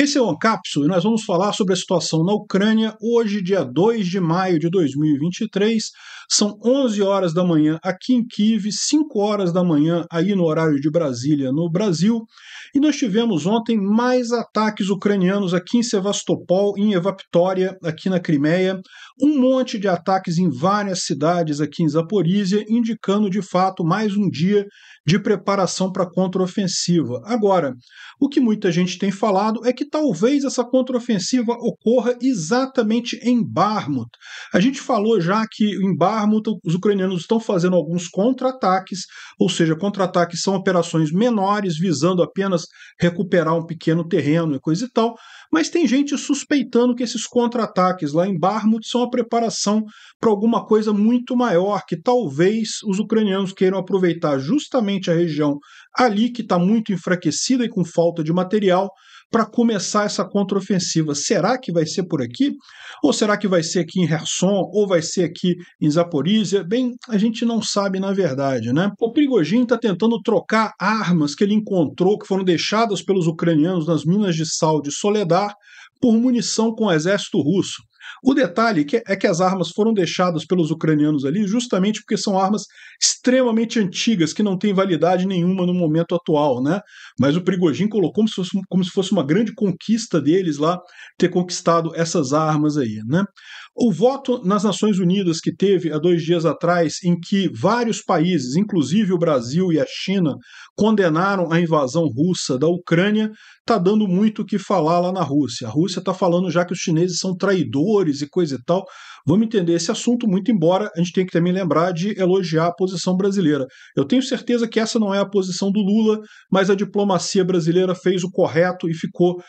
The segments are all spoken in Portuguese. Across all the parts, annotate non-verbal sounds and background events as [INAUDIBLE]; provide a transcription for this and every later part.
Esse é o Ancapsul e nós vamos falar sobre a situação na Ucrânia hoje, dia 2 de maio de 2023. São 11 horas da manhã aqui em Kiev, 5 horas da manhã aí no horário de Brasília, no Brasil. E nós tivemos ontem mais ataques ucranianos aqui em Sevastopol, em Evaptória, aqui na Crimeia. Um monte de ataques em várias cidades aqui em Zaporizhia, indicando de fato mais um dia de preparação para a contraofensiva. Agora, o que muita gente tem falado é que talvez essa contraofensiva ocorra exatamente em Barmut. A gente falou já que em Barmut os ucranianos estão fazendo alguns contra-ataques, ou seja, contra-ataques são operações menores visando apenas recuperar um pequeno terreno e coisa e tal mas tem gente suspeitando que esses contra-ataques lá em Barmut são a preparação para alguma coisa muito maior, que talvez os ucranianos queiram aproveitar justamente a região ali que está muito enfraquecida e com falta de material para começar essa contraofensiva. Será que vai ser por aqui? Ou será que vai ser aqui em Kherson? Ou vai ser aqui em Zaporizhia? Bem, a gente não sabe na verdade, né? O Prigogine está tentando trocar armas que ele encontrou, que foram deixadas pelos ucranianos nas minas de sal de Soledar, por munição com o exército russo. O detalhe é, é que as armas foram deixadas pelos ucranianos ali justamente porque são armas extremamente antigas, que não têm validade nenhuma no momento atual, né? Mas o Prigogine colocou como se, fosse, como se fosse uma grande conquista deles lá ter conquistado essas armas aí, né? O voto nas Nações Unidas que teve há dois dias atrás, em que vários países, inclusive o Brasil e a China, condenaram a invasão russa da Ucrânia, está dando muito o que falar lá na Rússia. A Rússia está falando já que os chineses são traidores e coisa e tal. Vamos entender esse assunto, muito embora a gente tenha que também lembrar de elogiar a posição brasileira. Eu tenho certeza que essa não é a posição do Lula, mas a diplomacia brasileira fez o correto e ficou uh,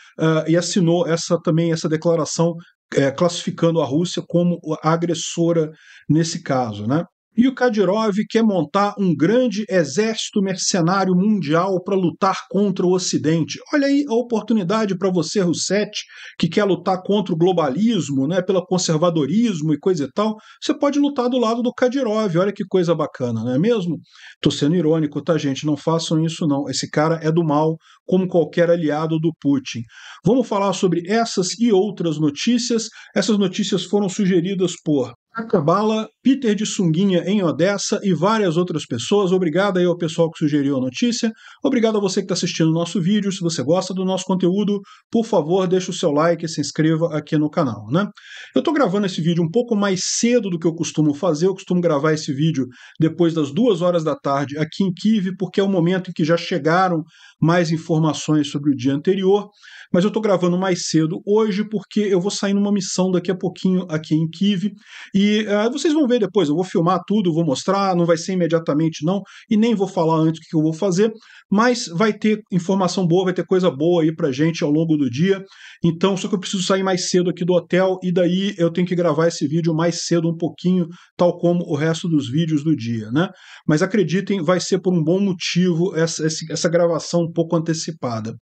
e assinou essa também essa declaração é, classificando a Rússia como agressora nesse caso. Né? E o Kadyrov quer montar um grande exército mercenário mundial para lutar contra o Ocidente. Olha aí a oportunidade para você, Rousset, que quer lutar contra o globalismo, né, pelo conservadorismo e coisa e tal. Você pode lutar do lado do Kadyrov. Olha que coisa bacana, não é mesmo? Tô sendo irônico, tá, gente? Não façam isso, não. Esse cara é do mal, como qualquer aliado do Putin. Vamos falar sobre essas e outras notícias. Essas notícias foram sugeridas por Cabala, Peter de Sunguinha em Odessa e várias outras pessoas. Obrigado aí ao pessoal que sugeriu a notícia. Obrigado a você que está assistindo o nosso vídeo. Se você gosta do nosso conteúdo, por favor, deixe o seu like e se inscreva aqui no canal, né? Eu estou gravando esse vídeo um pouco mais cedo do que eu costumo fazer. Eu costumo gravar esse vídeo depois das duas horas da tarde aqui em Kiev, porque é o momento em que já chegaram mais informações sobre o dia anterior, mas eu estou gravando mais cedo hoje porque eu vou sair numa missão daqui a pouquinho aqui em Kiev e uh, vocês vão ver depois, eu vou filmar tudo, vou mostrar, não vai ser imediatamente não, e nem vou falar antes o que eu vou fazer, mas vai ter informação boa, vai ter coisa boa aí pra gente ao longo do dia, então só que eu preciso sair mais cedo aqui do hotel e daí eu tenho que gravar esse vídeo mais cedo um pouquinho, tal como o resto dos vídeos do dia, né? Mas acreditem, vai ser por um bom motivo essa, essa gravação um pouco antecipada.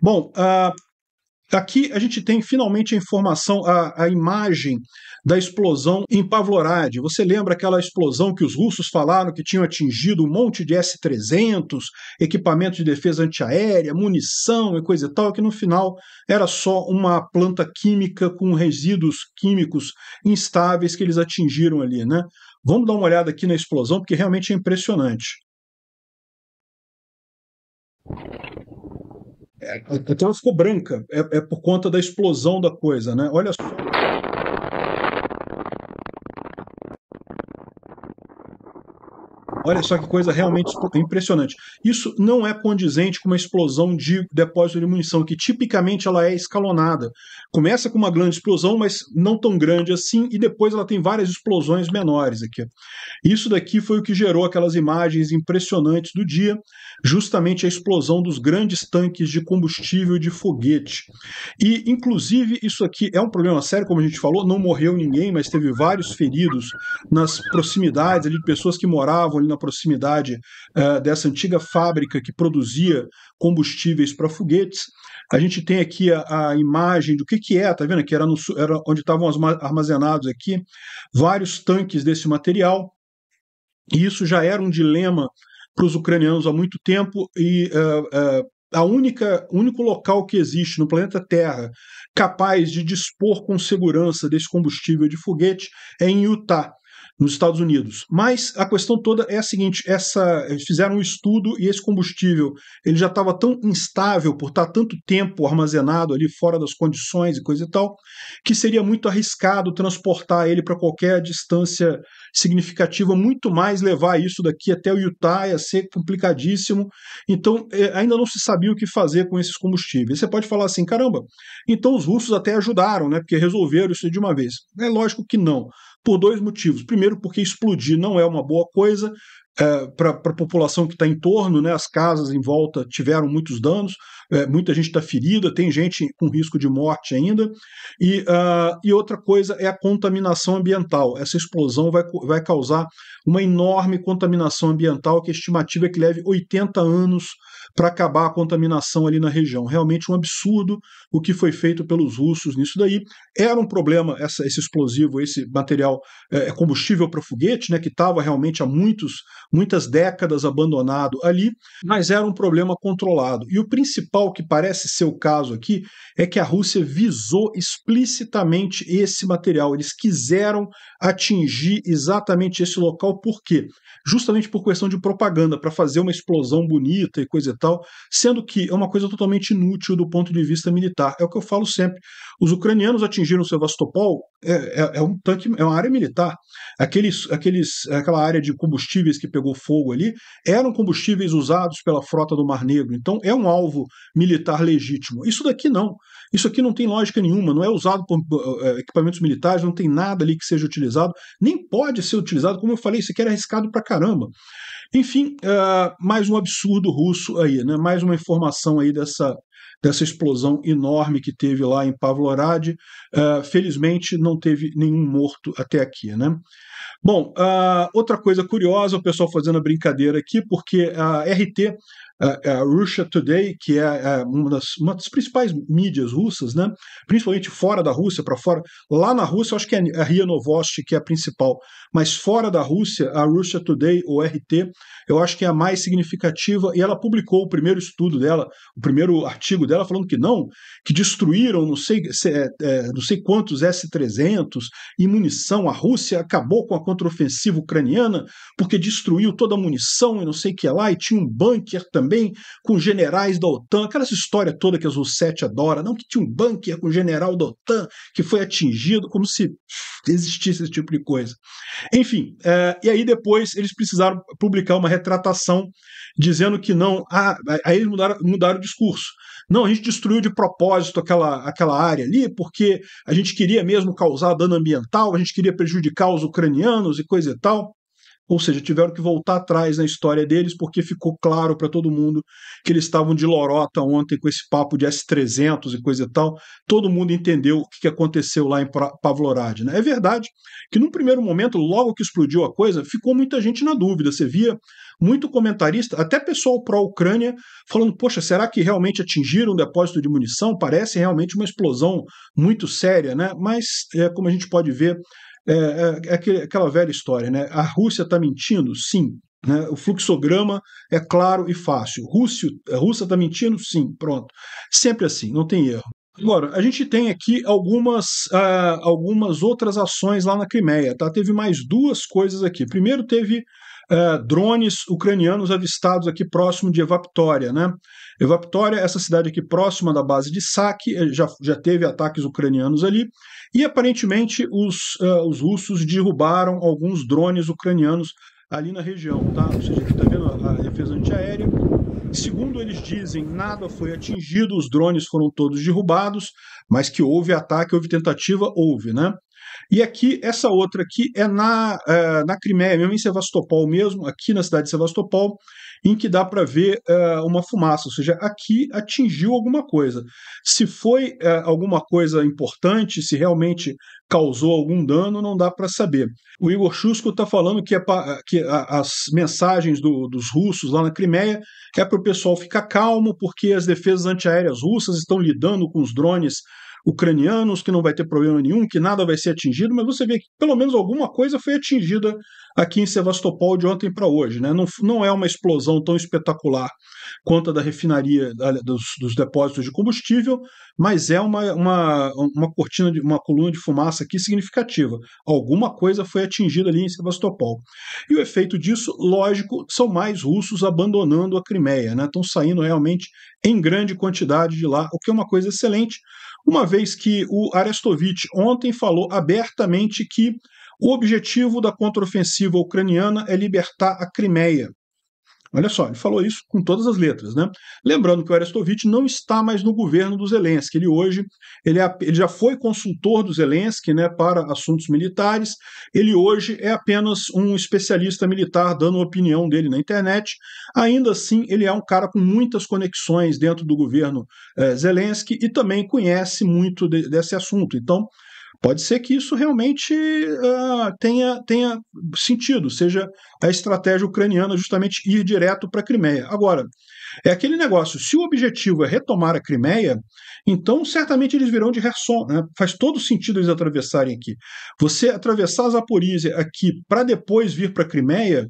Bom, uh, Aqui a gente tem finalmente a informação, a, a imagem da explosão em Pavlorad. Você lembra aquela explosão que os russos falaram que tinham atingido um monte de S-300, equipamento de defesa antiaérea, munição e coisa e tal, que no final era só uma planta química com resíduos químicos instáveis que eles atingiram ali, né? Vamos dar uma olhada aqui na explosão, porque realmente é impressionante. a então tela ficou branca, é, é por conta da explosão da coisa, né? Olha só Olha só que coisa realmente impressionante. Isso não é condizente com uma explosão de depósito de munição, que tipicamente ela é escalonada. Começa com uma grande explosão, mas não tão grande assim, e depois ela tem várias explosões menores aqui. Isso daqui foi o que gerou aquelas imagens impressionantes do dia, justamente a explosão dos grandes tanques de combustível de foguete. E, inclusive, isso aqui é um problema sério, como a gente falou, não morreu ninguém, mas teve vários feridos nas proximidades ali, de pessoas que moravam ali na na proximidade uh, dessa antiga fábrica que produzia combustíveis para foguetes. A gente tem aqui a, a, imagem do que, que é, tá vendo? Que era, no, era onde estavam armazenados aqui vários tanques desse material. E isso já era um dilema para os ucranianos há muito tempo e uh, uh, a única único local que existe no planeta Terra capaz de dispor com segurança desse combustível de foguete é em Utah nos Estados Unidos. Mas a questão toda é a seguinte: essa fizeram um estudo e esse combustível ele já estava tão instável por estar tanto tempo armazenado ali fora das condições e coisa e tal, que seria muito arriscado transportar ele para qualquer distância significativa, muito mais levar isso daqui até o Utah ia ser complicadíssimo. Então é, ainda não se sabia o que fazer com esses combustíveis. Você pode falar assim, caramba, então os russos até ajudaram, né? Porque resolveram isso de uma vez. É lógico que não por dois motivos. Primeiro, porque explodir não é uma boa coisa é, para a população que está em torno, né, as casas em volta tiveram muitos danos, é, muita gente está ferida, tem gente com risco de morte ainda. E, uh, e outra coisa é a contaminação ambiental. Essa explosão vai, vai causar uma enorme contaminação ambiental, que a estimativa é que leve 80 anos para acabar a contaminação ali na região. Realmente um absurdo o que foi feito pelos russos nisso daí. Era um problema essa, esse explosivo, esse material é, é combustível para foguete, né, que estava realmente há muitos, muitas décadas abandonado ali, mas era um problema controlado. E o principal que parece ser o caso aqui é que a Rússia visou explicitamente esse material. Eles quiseram atingir exatamente esse local, por quê? justamente por questão de propaganda, para fazer uma explosão bonita e coisa e tal, sendo que é uma coisa totalmente inútil do ponto de vista militar. É o que eu falo sempre. Os ucranianos atingiram Sevastopol, é, é, é um tanque, é uma área militar. Aqueles, aqueles, aquela área de combustíveis que pegou fogo ali eram combustíveis usados pela frota do Mar Negro. Então é um alvo militar legítimo. Isso daqui não. Isso aqui não tem lógica nenhuma, não é usado por é, equipamentos militares, não tem nada ali que seja utilizado, nem pode ser utilizado, como eu falei, isso aqui era arriscado para caramba. Enfim, uh, mais um absurdo russo aí, né? Mais uma informação aí dessa dessa explosão enorme que teve lá em Pavlorad. Uh, felizmente não teve nenhum morto até aqui, né? Bom, uh, outra coisa curiosa, o pessoal fazendo a brincadeira aqui, porque a RT, a, Russia Today, que é, é uma, das, uma, das, principais mídias russas, né, principalmente fora da Rússia, para fora, lá na Rússia, eu acho que é a Ria Novosti que é a principal, mas fora da Rússia, a Russia Today, ou RT, eu acho que é a mais significativa, e ela publicou o primeiro estudo dela, o primeiro artigo dela, falando que não, que destruíram não sei, se, é, é não sei quantos S-300 e munição, a Rússia acabou com a contraofensiva ucraniana porque destruiu toda a munição e não sei o que lá, e tinha um bunker também com generais da OTAN, aquela história toda que a Zussete adora, não que tinha um bunker com general da OTAN que foi atingido, como se existisse esse tipo de coisa. Enfim, é, e aí depois eles precisaram publicar uma retratação dizendo que não, ah, aí eles mudaram, mudaram o discurso. Não, a gente destruiu de propósito aquela, aquela área ali porque a gente queria mesmo causar dano ambiental, a gente queria prejudicar os ucranianos e coisa e tal. Ou seja, tiveram que voltar atrás na história deles porque ficou claro para todo mundo que eles estavam de lorota ontem com esse papo de S300 e coisa e tal. Todo mundo entendeu o que aconteceu lá em Pavlorad. Né? É verdade que, num primeiro momento, logo que explodiu a coisa, ficou muita gente na dúvida. Você via muito comentarista, até pessoal pró-Ucrânia, falando: poxa, será que realmente atingiram um depósito de munição? Parece realmente uma explosão muito séria, né? Mas, é, como a gente pode ver, é, é, é aquele, aquela velha história, né? A Rússia está mentindo? Sim. Né? O fluxograma é claro e fácil. Rússia, a Rússia está mentindo? Sim. Pronto. Sempre assim, não tem erro. Agora, a gente tem aqui algumas, uh, algumas outras ações lá na Crimeia, tá? Teve mais duas coisas aqui. Primeiro, teve é, drones ucranianos avistados aqui próximo de Evaptória. Né? Evaptória, essa cidade aqui próxima da base de saque, eh, já, já teve ataques ucranianos ali, e aparentemente os, uh, os russos derrubaram alguns drones ucranianos ali na região. Tá? Ou seja, aqui está vendo a, a defesa antiaérea, Segundo eles dizem, nada foi atingido, os drones foram todos derrubados, mas que houve ataque, houve tentativa, houve, né? E aqui, essa outra aqui é na, é, na Crimeia, mesmo em Sevastopol mesmo, aqui na cidade de Sevastopol, em que dá para ver é, uma fumaça, ou seja, aqui atingiu alguma coisa. Se foi é, alguma coisa importante, se realmente causou algum dano, não dá para saber. O Igor Chusco está falando que, é pra, que a, as mensagens do, dos russos lá na Crimeia é para o pessoal ficar calmo, porque as defesas antiaéreas russas estão lidando com os drones ucranianos, que não vai ter problema nenhum, que nada vai ser atingido, mas você vê que pelo menos alguma coisa foi atingida aqui em Sevastopol de ontem para hoje. Né? Não, não é uma explosão tão espetacular quanto a da refinaria da, dos, dos, depósitos de combustível, mas é uma, uma, uma cortina, de, uma coluna de fumaça aqui significativa. Alguma coisa foi atingida ali em Sevastopol. E o efeito disso, lógico, são mais russos abandonando a Crimeia, né? estão saindo realmente em grande quantidade de lá, o que é uma coisa excelente, uma vez que o Arestovich ontem falou abertamente que o objetivo da contraofensiva ucraniana é libertar a Crimeia. Olha só, ele falou isso com todas as letras. Né? Lembrando que o Arestovitch não está mais no governo do Zelensky. Ele hoje ele, é, ele já foi consultor do Zelensky né, para assuntos militares. Ele hoje é apenas um especialista militar dando opinião dele na internet. Ainda assim, ele é um cara com muitas conexões dentro do governo é, Zelensky e também conhece muito de, desse assunto. Então, Pode ser que isso realmente uh, tenha, tenha sentido, seja a estratégia ucraniana justamente ir direto para a Crimeia. Agora, é aquele negócio: se o objetivo é retomar a Crimeia, então certamente eles virão de Herson. Né? Faz todo sentido eles atravessarem aqui. Você atravessar a Zaporizhia aqui para depois vir para a Crimeia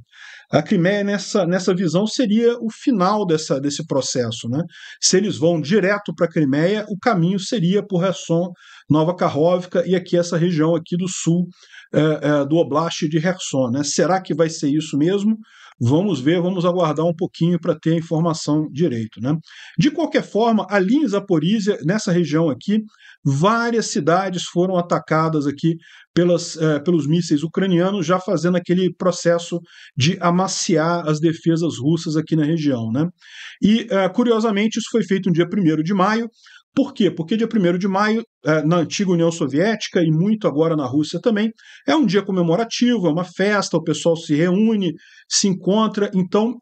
a Crimeia, nessa, nessa visão, seria o final dessa, desse processo. Né? Se eles vão direto para a Crimeia, o caminho seria por Resson, Nova Karhovka e aqui essa região aqui do sul é, é, do Oblast de Resson, Né? Será que vai ser isso mesmo? Vamos ver, vamos aguardar um pouquinho para ter a informação direito. Né? De qualquer forma, ali em Zaporizhia, nessa região aqui, várias cidades foram atacadas aqui pelas, eh, pelos mísseis ucranianos, já fazendo aquele processo de amaciar as defesas russas aqui na região. Né? E, eh, curiosamente, isso foi feito no dia 1 de maio, por quê? Porque dia 1 de maio, é, na antiga União Soviética e muito agora na Rússia também, é um dia comemorativo, é uma festa, o pessoal se reúne, se encontra. Então,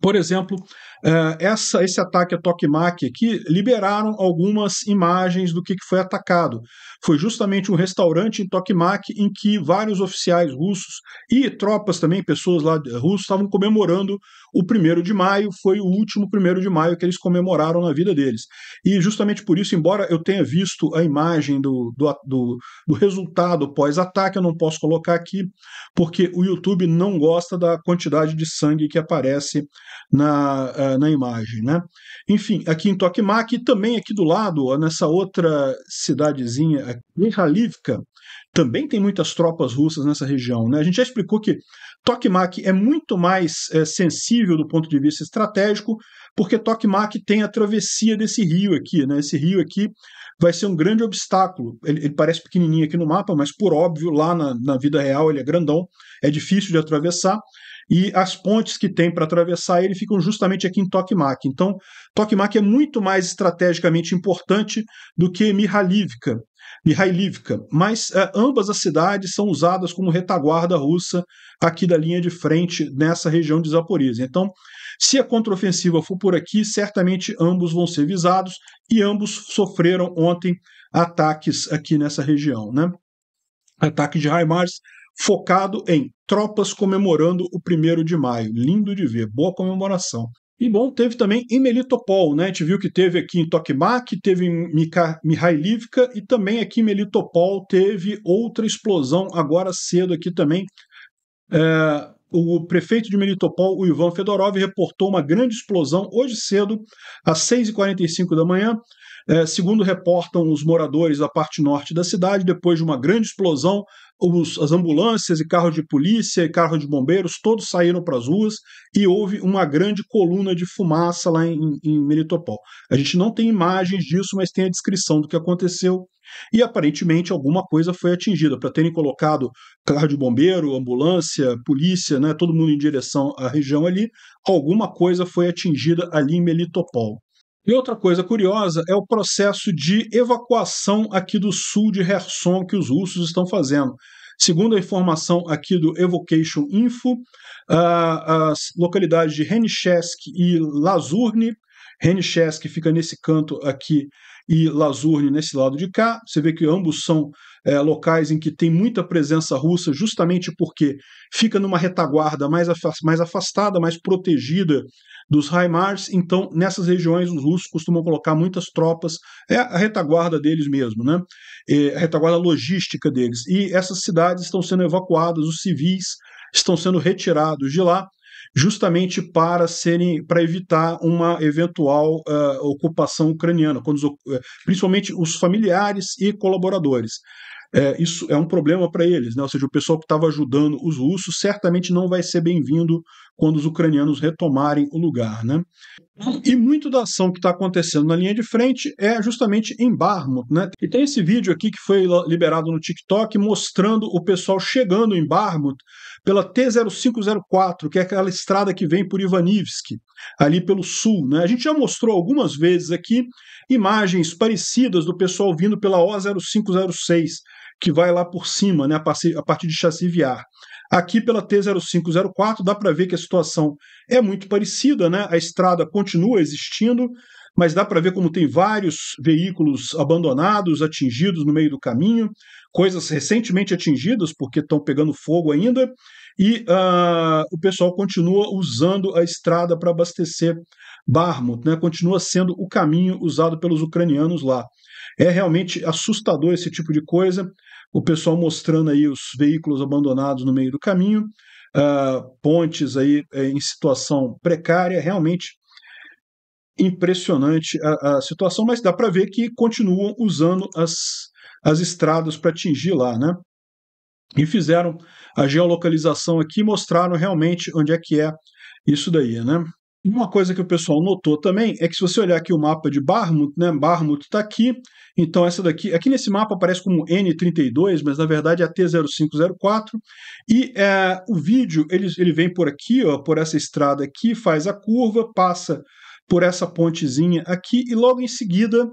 por exemplo, é, essa, esse ataque a Tokmak aqui liberaram algumas imagens do que, que foi atacado. Foi justamente um restaurante em Tokmak em que vários oficiais russos e tropas também, pessoas lá eh, russas estavam comemorando o primeiro de maio. Foi o último primeiro de maio que eles comemoraram na vida deles. E justamente por isso, embora eu tenha visto a imagem do, do, do, do resultado pós-ataque, eu não posso colocar aqui, porque o YouTube não gosta da quantidade de sangue que aparece na. Uh, na, imagem, né? Enfim, aqui em Tokmak, também aqui do lado, ó, nessa outra cidadezinha aqui, também tem muitas tropas russas nessa região, né? A gente já explicou que Tokmak é muito mais é, sensível do ponto de vista estratégico, porque Tokmak tem a travessia desse rio aqui, né? Esse rio aqui vai ser um grande obstáculo. Ele, ele parece pequenininho aqui no mapa, mas por óbvio, lá na, na vida real ele é grandão, é difícil de atravessar e as pontes que tem para atravessar ele ficam justamente aqui em Tokmak. Então, Tokmak é muito mais estrategicamente importante do que Mihailivka. Mihailivka, mas eh, ambas as cidades são usadas como retaguarda russa aqui da linha de frente nessa região de Zaporizhia. Então, se a contraofensiva for por aqui, certamente ambos vão ser visados e ambos sofreram ontem ataques aqui nessa região, né? Ataque de HIMARS focado em tropas comemorando o primeiro de maio. Lindo de ver, boa comemoração. E bom, teve também em Melitopol, né? A gente viu que teve aqui em Tokmak, teve em Mihailivka e também aqui em Melitopol teve outra explosão agora cedo aqui também. É, o prefeito de Melitopol, o Ivan Fedorov, reportou uma grande explosão hoje cedo, às 6h45 da manhã. É, segundo reportam os moradores da parte norte da cidade, depois de uma grande explosão, os, as ambulâncias e carros de polícia e carros de bombeiros todos saíram para as ruas e houve uma grande coluna de fumaça lá em, em Melitopol. A gente não tem imagens disso, mas tem a descrição do que aconteceu. E aparentemente alguma coisa foi atingida, para terem colocado carro de bombeiro, ambulância, polícia, né, todo mundo em direção à região ali, alguma coisa foi atingida ali em Melitopol. E outra coisa curiosa é o processo de evacuação aqui do sul de Kherson que os russos estão fazendo. Segundo a informação aqui do Evocation Info, as localidades de Renichesk e Lazurny, Renichesk fica nesse canto aqui e Lazurne nesse lado de cá. Você vê que ambos são é, locais em que tem muita presença russa, justamente porque fica numa retaguarda mais, mais afastada, mais protegida dos Haimars. Então, nessas regiões, os russos costumam colocar muitas tropas, é a retaguarda deles mesmo, né? É a retaguarda logística deles. E essas cidades estão sendo evacuadas, os civis estão sendo retirados de lá justamente para serem para evitar uma eventual uh, ocupação ucraniana, os, eh, principalmente os familiares e colaboradores. É, isso é um problema para eles, né? ou seja, o pessoal que estava ajudando os russos certamente não vai ser bem-vindo quando os ucranianos retomarem o lugar. Né? E muito da ação que está acontecendo na linha de frente é justamente em Barmut. Né? E tem esse vídeo aqui que foi liberado no TikTok mostrando o pessoal chegando em Barmut pela T0504, que é aquela estrada que vem por Ivanivsk, ali pelo sul. Né? A gente já mostrou algumas vezes aqui imagens parecidas do pessoal vindo pela O0506, que vai lá por cima, né, a partir de Chassiviar. Aqui pela T0504 dá para ver que a situação é muito parecida, né? A estrada continua existindo, mas dá para ver como tem vários veículos abandonados, atingidos no meio do caminho, coisas recentemente atingidas porque estão pegando fogo ainda, e uh, o pessoal continua usando a estrada para abastecer Barmut, né? continua sendo o caminho usado pelos ucranianos lá. É realmente assustador esse tipo de coisa o pessoal mostrando aí os veículos abandonados no meio do caminho, uh, pontes aí eh, em situação precária, realmente impressionante a, a situação, mas dá para ver que continuam usando as, as estradas para atingir lá, né? E fizeram a geolocalização aqui, mostraram realmente onde é que é isso daí, né? Uma coisa que o pessoal notou também é que se você olhar aqui o mapa de Barmut, né, Barmut está aqui, então essa daqui, aqui nesse mapa aparece como N32, mas na verdade é a T0504, e é, o vídeo ele, ele vem por aqui, ó, por essa estrada aqui, faz a curva, passa por essa pontezinha aqui, e logo em seguida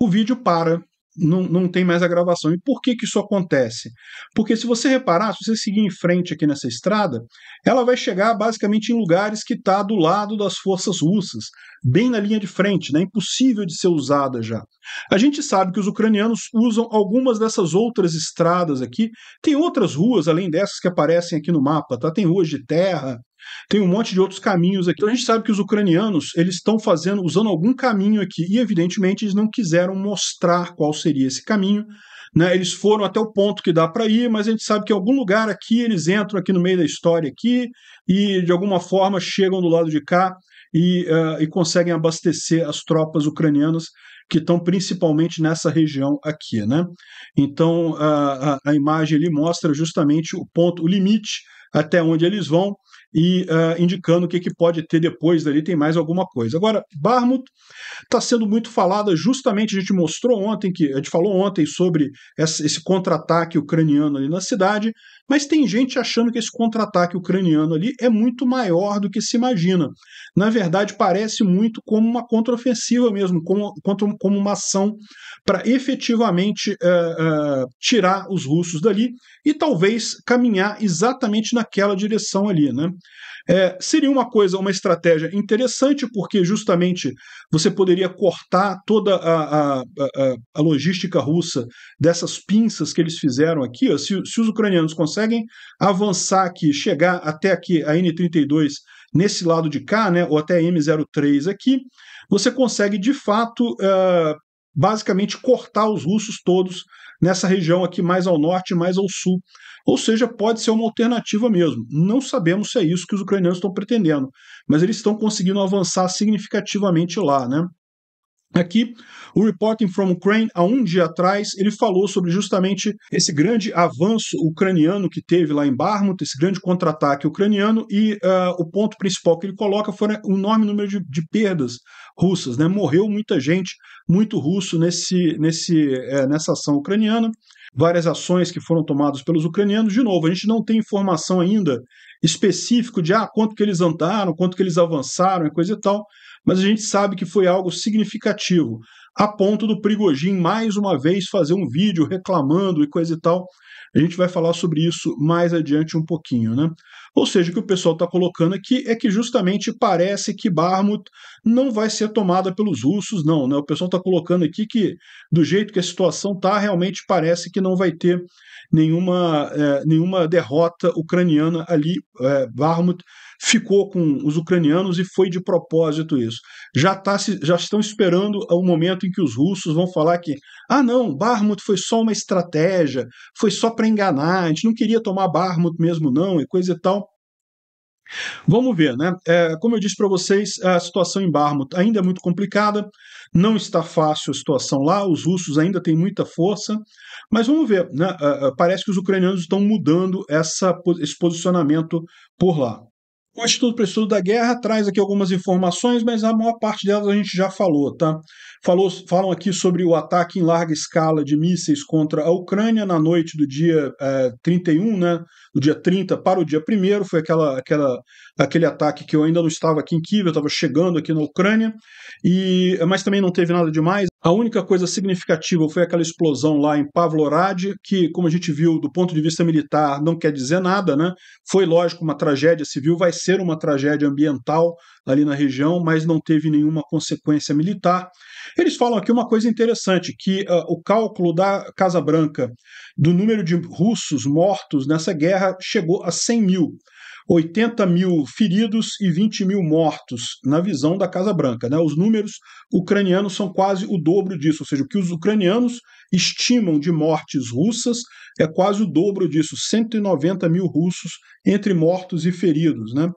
o vídeo para, não, não tem mais a gravação. E por que, que isso acontece? Porque se você reparar, se você seguir em frente aqui nessa estrada, ela vai chegar basicamente em lugares que está do lado das forças russas, bem na linha de frente, né? impossível de ser usada já. A gente sabe que os ucranianos usam algumas dessas outras estradas aqui, tem outras ruas além dessas que aparecem aqui no mapa, tá? tem ruas de terra, tem um monte de outros caminhos aqui. Então a gente sabe que os ucranianos eles estão fazendo, usando algum caminho aqui, e evidentemente eles não quiseram mostrar qual seria esse caminho. Né, eles foram até o ponto que dá para ir, mas a gente sabe que em algum lugar aqui eles entram aqui no meio da história aqui e de alguma forma chegam do lado de cá e, uh, e conseguem abastecer as tropas ucranianas que estão principalmente nessa região aqui, né? Então uh, a, a imagem ali mostra justamente o ponto, o limite até onde eles vão e uh, indicando o que, que pode ter depois dali, tem mais alguma coisa. Agora, Barmut está sendo muito falada, justamente a gente mostrou ontem, que a gente falou ontem sobre esse contra-ataque ucraniano ali na cidade, mas tem gente achando que esse contra-ataque ucraniano ali é muito maior do que se imagina. Na verdade, parece muito como uma contraofensiva mesmo, como, como uma ação para efetivamente uh, uh, tirar os russos dali e talvez caminhar exatamente naquela direção ali. Né? É, seria uma coisa, uma estratégia interessante, porque justamente você poderia cortar toda a, a, a, a logística russa dessas pinças que eles fizeram aqui. Ó, se, se os ucranianos conseguem avançar aqui, chegar até aqui, a N32 nesse lado de cá, né, ou até a M03 aqui, você consegue de fato uh, basicamente cortar os russos todos nessa região aqui mais ao norte, mais ao sul. Ou seja, pode ser uma alternativa mesmo. Não sabemos se é isso que os ucranianos estão pretendendo, mas eles estão conseguindo avançar significativamente lá, né? Aqui, o Reporting from Ukraine, há um dia atrás, ele falou sobre justamente esse grande avanço ucraniano que teve lá em Barmut, esse grande contra-ataque ucraniano, e uh, o ponto principal que ele coloca foi o né, um enorme número de, de, perdas russas. Né? Morreu muita gente, muito russo nesse, nesse, é, nessa ação ucraniana várias ações que foram tomadas pelos ucranianos. De novo, a gente não tem informação ainda específica de ah, quanto que eles andaram, quanto que eles avançaram e coisa e tal, mas a gente sabe que foi algo significativo, a ponto do Prigojin mais uma vez fazer um vídeo reclamando e coisa e tal. A gente vai falar sobre isso mais adiante um pouquinho, né? Ou seja, o que o pessoal está colocando aqui é que justamente parece que Barmut não vai ser tomada pelos russos, não. Né? O pessoal está colocando aqui que, do jeito que a situação está, realmente parece que não vai ter nenhuma, é, nenhuma derrota ucraniana ali. É, Barmut ficou com os ucranianos e foi de propósito isso. Já, tá, já estão esperando o momento em que os russos vão falar que, ah, não, Barmut foi só uma estratégia, foi só para enganar, a gente não queria tomar Barmut mesmo, não, e coisa e tal. Vamos ver, né? É, como eu disse para vocês, a situação em Barmut ainda é muito complicada, não está fácil a situação lá, os russos ainda têm muita força, mas vamos ver, né? É, é, parece que os ucranianos estão mudando essa, esse posicionamento por lá. O Instituto para Estudo da Guerra traz aqui algumas informações, mas a maior parte delas a gente já falou, tá? Falou, falam aqui sobre o ataque em larga escala de mísseis contra a Ucrânia na noite do dia é, 31, né? do dia 30 para o dia 1 foi aquela, aquela, aquele ataque que eu ainda não estava aqui em Kiev, eu estava chegando aqui na Ucrânia, e, mas também não teve nada demais. A única coisa significativa foi aquela explosão lá em Pavlorad, que, como a gente viu, do ponto de vista militar, não quer dizer nada, né? Foi lógico uma tragédia civil, vai ser uma tragédia ambiental ali na região, mas não teve nenhuma consequência militar. Eles falam aqui uma coisa interessante, que uh, o cálculo da Casa Branca do número de russos mortos nessa guerra chegou a 100 mil. 80 mil feridos e 20 mil mortos, na visão da Casa Branca. Né? Os números ucranianos são quase o dobro disso, ou seja, o que os ucranianos estimam de mortes russas é quase o dobro disso, 190 mil russos entre mortos e feridos. Né?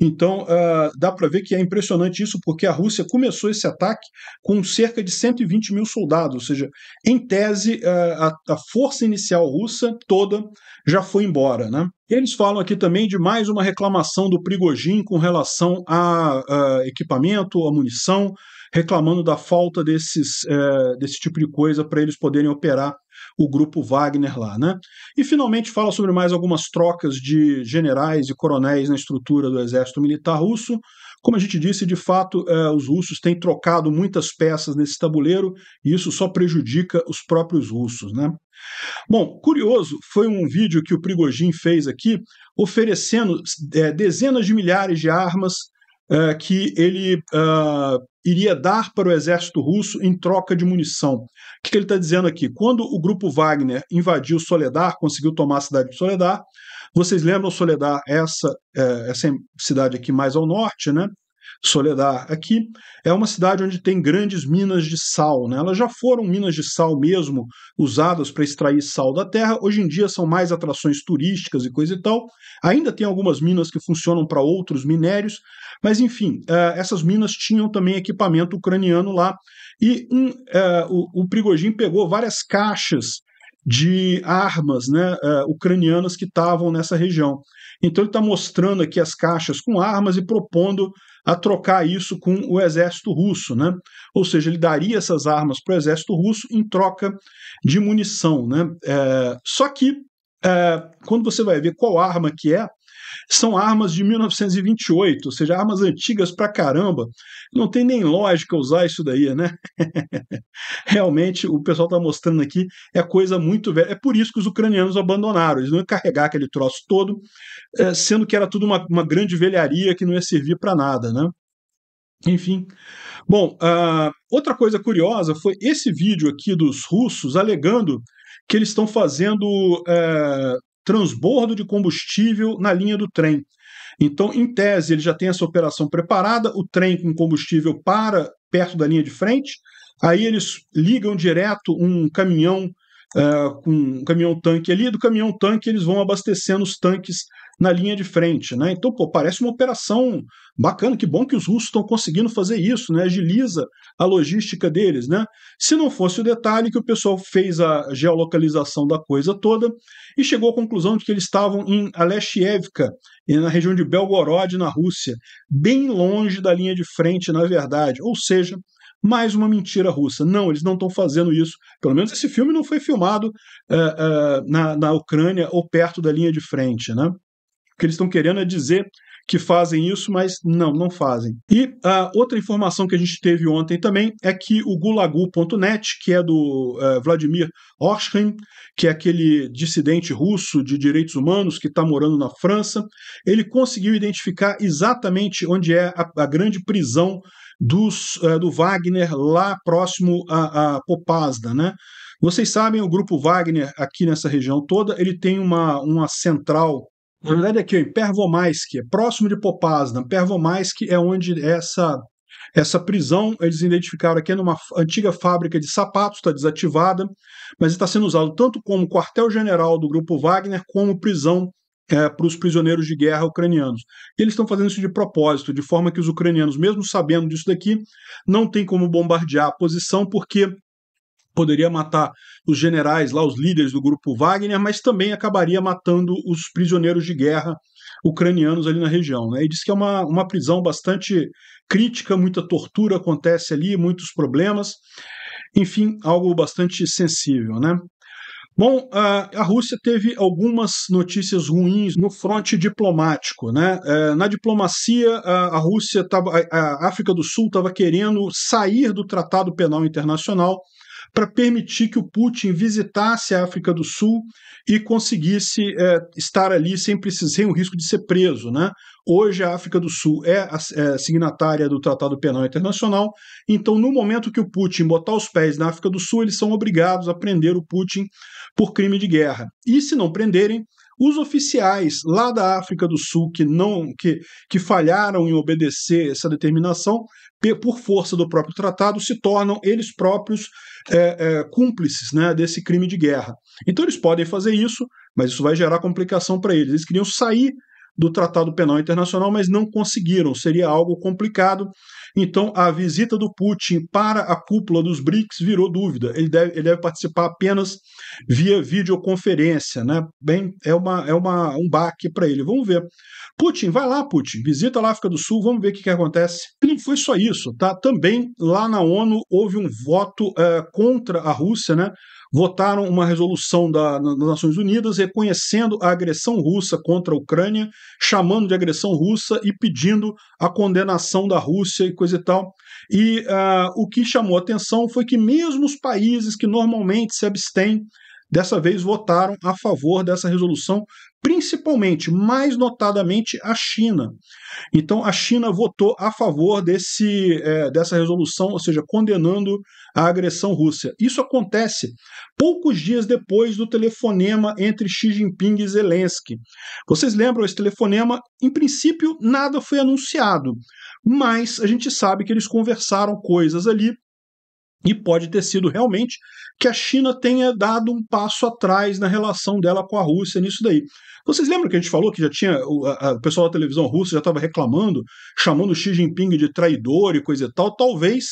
Então, uh, dá para ver que é impressionante isso, porque a Rússia começou esse ataque com cerca de 120 mil soldados, ou seja, em tese, uh, a, a, força inicial russa toda já foi embora. Né? Eles falam aqui também de mais uma reclamação do Prigojin com relação a, a equipamento, a munição, reclamando da falta desses, é, desse tipo de coisa para eles poderem operar o grupo Wagner lá, né? E finalmente fala sobre mais algumas trocas de generais e coronéis na estrutura do exército militar russo. Como a gente disse, de fato, eh, os russos têm trocado muitas peças nesse tabuleiro e isso só prejudica os próprios russos, né? Bom, curioso foi um vídeo que o Prigojin fez aqui, oferecendo eh, dezenas de milhares de armas é, que ele uh, iria dar para o exército russo em troca de munição. O que, que ele está dizendo aqui? Quando o grupo Wagner invadiu Soledar, conseguiu tomar a cidade de Soledar, vocês lembram Soledar, essa, uh, essa cidade aqui mais ao norte, né? Soledad. Aqui é uma cidade onde tem grandes minas de sal. Né? Elas já foram minas de sal mesmo, usadas para extrair sal da terra. Hoje em dia são mais atrações turísticas e coisa e tal. Ainda tem algumas minas que funcionam para outros minérios, mas enfim, eh, essas minas tinham também equipamento ucraniano lá. E um, eh, o, o pegou várias caixas de armas né, eh, ucranianas que estavam nessa região. Então ele está mostrando aqui as caixas com armas e propondo a trocar isso com o exército russo, né? Ou seja, ele daria essas armas para o exército russo em troca de munição, né? É, só que é, quando você vai ver qual arma que é, são armas de 1928, ou seja, armas antigas pra caramba. Não tem nem lógica usar isso daí, né? [LAUGHS] Realmente, o pessoal está mostrando aqui é coisa muito velha. É por isso que os ucranianos abandonaram, eles não iam carregar aquele troço todo, é, sendo que era tudo uma, uma grande velharia que não ia servir para nada, né? Enfim. Bom, uh, outra coisa curiosa foi esse vídeo aqui dos russos alegando que eles estão fazendo uh, transbordo de combustível na linha do trem. Então, em tese, ele já tem essa operação preparada, o trem com combustível para perto da linha de frente, aí eles ligam direto um caminhão uh, com um caminhão tanque ali, do caminhão tanque eles vão abastecendo os tanques na linha de frente, né? Então, pô, parece uma operação bacana, que bom que os russos estão conseguindo fazer isso, né? Agiliza a logística deles, né? Se não fosse o detalhe que o pessoal fez a geolocalização da coisa toda e chegou à conclusão de que eles estavam em Aleshievka, na região de Belgorod, na Rússia, bem longe da linha de frente, na verdade, ou seja, mais uma mentira russa. Não, eles não estão fazendo isso. Pelo menos esse filme não foi filmado uh, uh, na, na Ucrânia ou perto da linha de frente. Né? O que eles estão querendo é dizer que fazem isso, mas não, não fazem. E outra informação que a gente teve ontem também é que o Gulagu.net, que é do uh, Vladimir Orshkin, que é aquele dissidente russo de direitos humanos que está morando na França, ele conseguiu identificar exatamente onde é a, a grande prisão dos, uh, do Wagner lá próximo a, a Popasda, né? Vocês sabem, o grupo Wagner aqui nessa região toda, ele tem uma, uma central na verdade, aqui, em Pervomaisk, é próximo de Popasna. Pervomaisk é onde essa essa prisão eles identificaram aqui é numa antiga fábrica de sapatos, está desativada, mas está sendo usado tanto como quartel-general do grupo Wagner, como prisão é, para os prisioneiros de guerra ucranianos. E eles estão fazendo isso de propósito, de forma que os ucranianos, mesmo sabendo disso daqui, não tem como bombardear a posição, porque poderia matar os generais lá, os líderes do grupo Wagner, mas também acabaria matando os prisioneiros de guerra ucranianos ali na região. Né? E diz que é uma, uma prisão bastante crítica, muita tortura acontece ali, muitos problemas, enfim, algo bastante sensível. Né? Bom, a Rússia teve algumas notícias ruins no fronte diplomático. Né? É, na diplomacia, a Rússia tava, a África do Sul estava querendo sair do Tratado Penal Internacional para permitir que o Putin visitasse a África do Sul e conseguisse é, estar ali sem, sem o risco de ser preso. Né? Hoje a África do Sul é, a, é signatária do Tratado Penal Internacional, então no momento que o Putin botar os pés na África do Sul, eles são obrigados a prender o Putin por crime de guerra. E se não prenderem, os oficiais lá da África do Sul que não que, que falharam em obedecer essa determinação, por força do próprio tratado, se tornam eles próprios é, é, cúmplices né, desse crime de guerra. Então eles podem fazer isso, mas isso vai gerar complicação para eles. Eles queriam sair do Tratado Penal Internacional, mas não conseguiram, seria algo complicado. Então, a visita do Putin para a cúpula dos BRICS virou dúvida. Ele deve, ele deve participar apenas via videoconferência, né? Bem, é, uma, é uma, um baque para ele. Vamos ver. Putin, vai lá, Putin, visita a África do Sul, vamos ver o que, que acontece. E não foi só isso, tá? Também lá na ONU houve um voto é, contra a Rússia, né? votaram uma resolução da, das Nações Unidas reconhecendo a agressão russa contra a Ucrânia, chamando de agressão russa e pedindo a condenação da Rússia e coisa e tal. E uh, o que chamou atenção foi que, mesmo os países que normalmente se abstêm, dessa vez votaram a favor dessa resolução, principalmente, mais notadamente, a China. Então, a China votou a favor desse, é, dessa resolução, ou seja, condenando a agressão russa. Isso acontece poucos dias depois do telefonema entre Xi Jinping e Zelensky. Vocês lembram esse telefonema? Em princípio, nada foi anunciado, mas a gente sabe que eles conversaram coisas ali e pode ter sido realmente que a China tenha dado um passo atrás na relação dela com a Rússia nisso daí. Vocês lembram que a gente falou que já tinha o, pessoal da televisão russa já estava reclamando, chamando Xi Jinping de traidor e coisa e tal? Talvez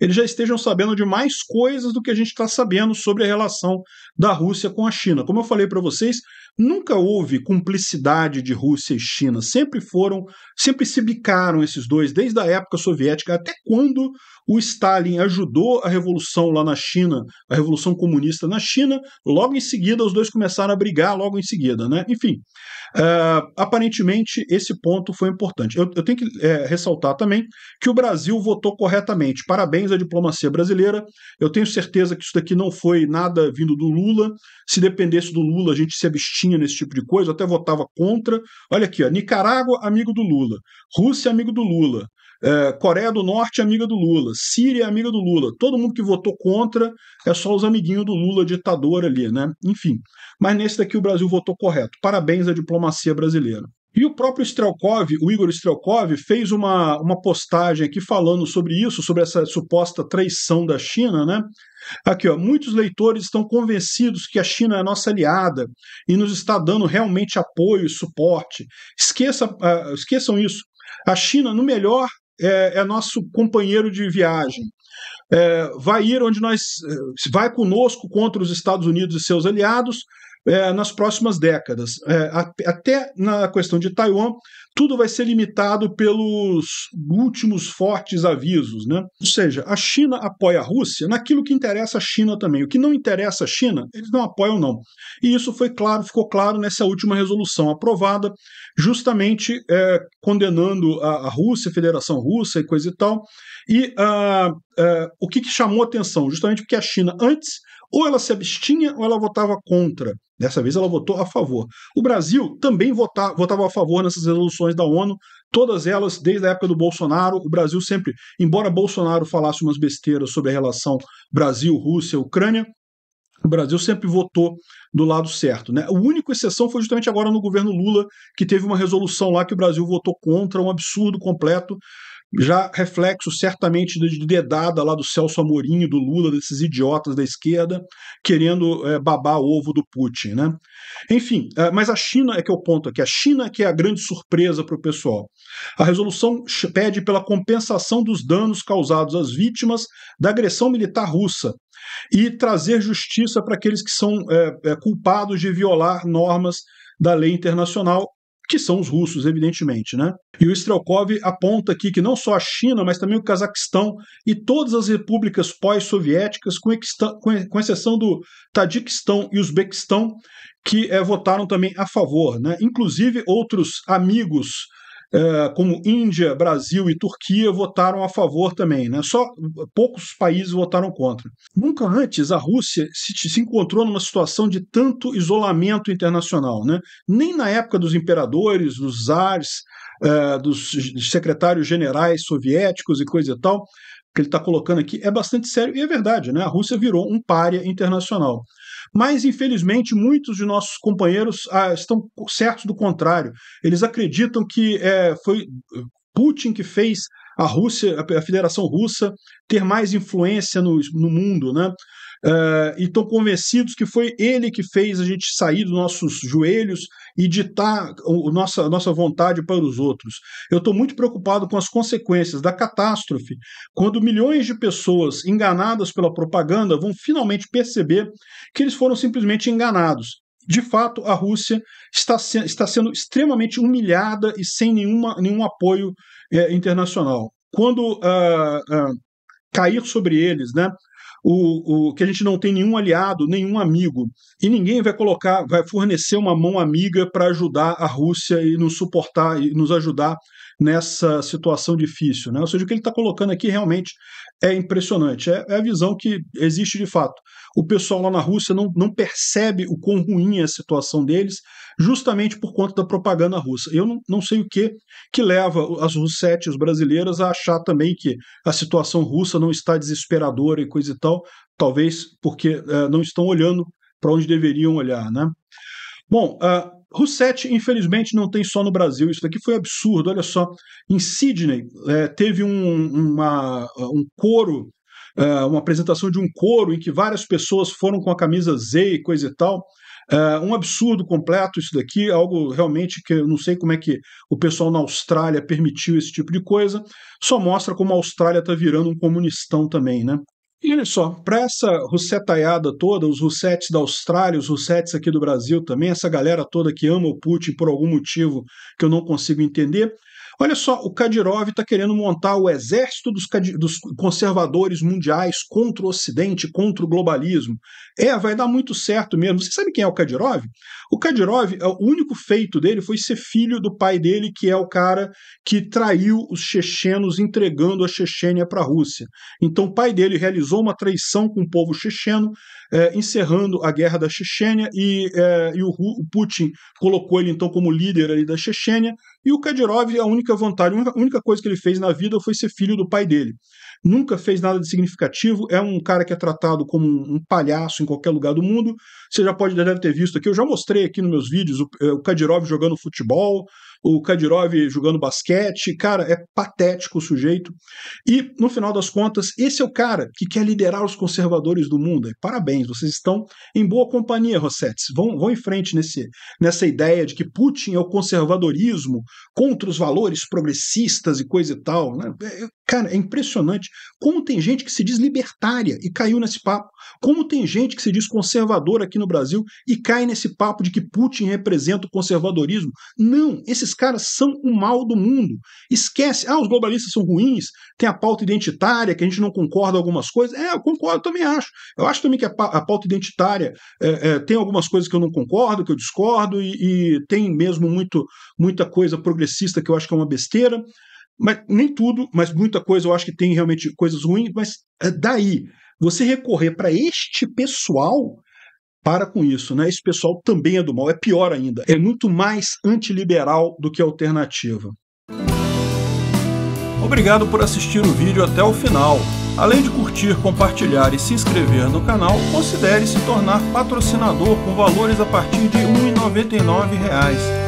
eles já estejam sabendo de mais coisas do que a gente está sabendo sobre a relação da Rússia com a China. Como eu falei para vocês, nunca houve cumplicidade de Rússia e China. Sempre foram, sempre se bicaram esses dois, desde a época soviética até quando o Stalin ajudou a revolução lá na China, a revolução comunista na China. Logo em seguida, os dois começaram a brigar, logo em seguida, né? Enfim, eh, aparentemente esse ponto foi importante. Eu, eu tenho que é, ressaltar também que o Brasil votou corretamente. Parabéns à diplomacia brasileira. Eu tenho certeza que isso daqui não foi nada vindo do Lula. Se dependesse do Lula, a gente se abstinha nesse tipo de coisa, até votava contra. Olha aqui, ó, Nicarágua, amigo do Lula. Rússia, amigo do Lula. É, Coreia do Norte é amiga do Lula, Síria é amiga do Lula. Todo mundo que votou contra é só os amiguinhos do Lula ditador ali, né? Enfim. Mas nesse daqui o Brasil votou correto. Parabéns à diplomacia brasileira. E o próprio Strelkov, o Igor Strelkov, fez uma, uma postagem aqui falando sobre isso, sobre essa suposta traição da China, né? Aqui, ó, muitos leitores estão convencidos que a China é nossa aliada e nos está dando realmente apoio e suporte. Esqueça, uh, esqueçam isso. A China, no melhor é, é nosso companheiro de viagem. É, vai ir onde nós é, vai conosco contra os Estados Unidos e seus aliados, é, nas próximas décadas. É, até na questão de Taiwan, tudo vai ser limitado pelos últimos fortes avisos. Né? Ou seja, a China apoia a Rússia naquilo que interessa a China também. O que não interessa a China, eles não apoiam, não. E isso foi claro, ficou claro nessa última resolução aprovada, justamente é, condenando a, a, Rússia, a Federação Russa e coisa e tal. E uh, uh, o que, que chamou atenção? Justamente porque a China, antes ou ela se abstinha ou ela votava contra. Dessa vez ela votou a favor. O Brasil também votar, votava a favor nessas resoluções da ONU, todas elas desde a época do Bolsonaro. O Brasil sempre, embora Bolsonaro falasse umas besteiras sobre a relação Brasil-Rússia-Ucrânia, o Brasil sempre votou do lado certo. Né? A única exceção foi justamente agora no governo Lula, que teve uma resolução lá que o Brasil votou contra, um absurdo completo já reflexo certamente de dedada lá do Celso Amorim, do Lula, desses idiotas da esquerda, querendo é, babar o ovo do Putin. Né? Enfim, é, mas a China é que é o ponto aqui, a China é que é a grande surpresa para o pessoal. A resolução pede pela compensação dos danos causados às vítimas da agressão militar russa e trazer justiça para aqueles que são é, culpados de violar normas da lei internacional que são os russos, evidentemente. Né? E o Strelkov aponta aqui que não só a China, mas também o Cazaquistão e todas as repúblicas pós-soviéticas, com, com exceção do Tadiquistão e Uzbequistão, que é, votaram também a favor. Né? Inclusive, outros amigos é, como Índia, Brasil e Turquia votaram a favor também. Né? Só poucos países votaram contra. Nunca antes a Rússia se, se encontrou numa situação de tanto isolamento internacional. Né? Nem na época dos imperadores, dos czares, é, dos secretários generais soviéticos e coisa e tal, que ele está colocando aqui, é bastante sério e é verdade. Né? A Rússia virou um pária internacional. Mas, infelizmente, muitos de nossos companheiros ah, estão certos do contrário. Eles acreditam que é, foi Putin que fez a Rússia, a Federação Russa, ter mais influência no, no mundo, né? uh, e estão convencidos que foi ele que fez a gente sair dos nossos joelhos e ditar nossa, nossa vontade para os outros. Eu estou muito preocupado com as consequências da catástrofe, quando milhões de pessoas enganadas pela propaganda vão finalmente perceber que eles foram simplesmente enganados. De fato, a Rússia está, se, está sendo extremamente humilhada e sem nenhuma, nenhum apoio é, internacional. Quando uh, uh, cair sobre eles, né, o, o, que a gente não tem nenhum aliado, nenhum amigo, e ninguém vai colocar, vai fornecer uma mão amiga para ajudar a Rússia e nos suportar e nos ajudar nessa situação difícil. Né? Ou seja, o que ele está colocando aqui realmente é impressionante. É, é a visão que existe de fato o pessoal lá na Rússia não, não percebe o quão ruim é a situação deles, justamente por conta da propaganda russa. Eu não, não sei o que que leva as russetes brasileiras a achar também que a situação russa não está desesperadora e coisa e tal, talvez porque é, não estão olhando para onde deveriam olhar, né? Bom, uh, infelizmente, não tem só no Brasil. Isso daqui foi absurdo. Olha só, em Sydney é, teve um, uma, um coro uh, uma apresentação de um coro em que várias pessoas foram com a camisa Z e coisa e tal. Uh, um absurdo completo isso daqui, algo realmente que eu não sei como é que o pessoal na Austrália permitiu esse tipo de coisa. Só mostra como a Austrália está virando um comunistão também, né? E olha só, para essa russetaiada toda, os russetes da Austrália, os russetes aqui do Brasil também, essa galera toda que ama o Putin por algum motivo que eu não consigo entender, Olha só, o Kadyrov está querendo montar o exército dos, dos, conservadores mundiais contra o Ocidente, contra o globalismo. É, vai dar muito certo mesmo. Você sabe quem é o Kadyrov? O Kadyrov, é, o único feito dele foi ser filho do pai dele, que é o cara que traiu os chechenos entregando a Chechênia para a Rússia. Então, o pai dele realizou uma traição com o povo checheno, é, encerrando a guerra da Chechênia, e, é, e o, o Putin colocou ele então como líder ali da Chechênia, e o Kadyrov, é a única vantagem, a única coisa que ele fez na vida foi ser filho do pai dele. Nunca fez nada de significativo, é um cara que é tratado como um palhaço em qualquer lugar do mundo. Você já pode já deve ter visto aqui, eu já mostrei aqui nos meus vídeos o, eh, o Kadyrov jogando futebol, o Kadirov jogando basquete, cara, é patético o sujeito. E, no final das contas, esse é o cara que quer liderar os conservadores do mundo. Parabéns, vocês estão em boa companhia, Rossetti. Vão, vão em frente nesse, nessa ideia de que Putin é o conservadorismo contra os valores progressistas e coisa e tal. Né? É, cara, é impressionante como tem gente que se diz libertária e caiu nesse papo. Como tem gente que se diz conservadora aqui no Brasil e cai nesse papo de que Putin representa o conservadorismo. Não, esses esses caras são o mal do mundo. Esquece, ah, os globalistas são ruins, tem a pauta identitária, que a gente não concorda algumas coisas. É, eu concordo, também acho. Eu acho também que a, pauta identitária é, é, tem algumas coisas que eu não concordo, que eu discordo, e, e tem mesmo muito, muita coisa progressista que eu acho que é uma besteira. Mas nem tudo, mas muita coisa eu acho que tem realmente coisas ruins, mas é, daí você recorrer para este pessoal para com isso, né? Esse pessoal também é do mal, é pior ainda. É muito mais antiliberal do que alternativa. Obrigado por assistir o vídeo até o final. Além de curtir, compartilhar e se inscrever no canal, considere se tornar patrocinador com valores a partir de R$ 1,99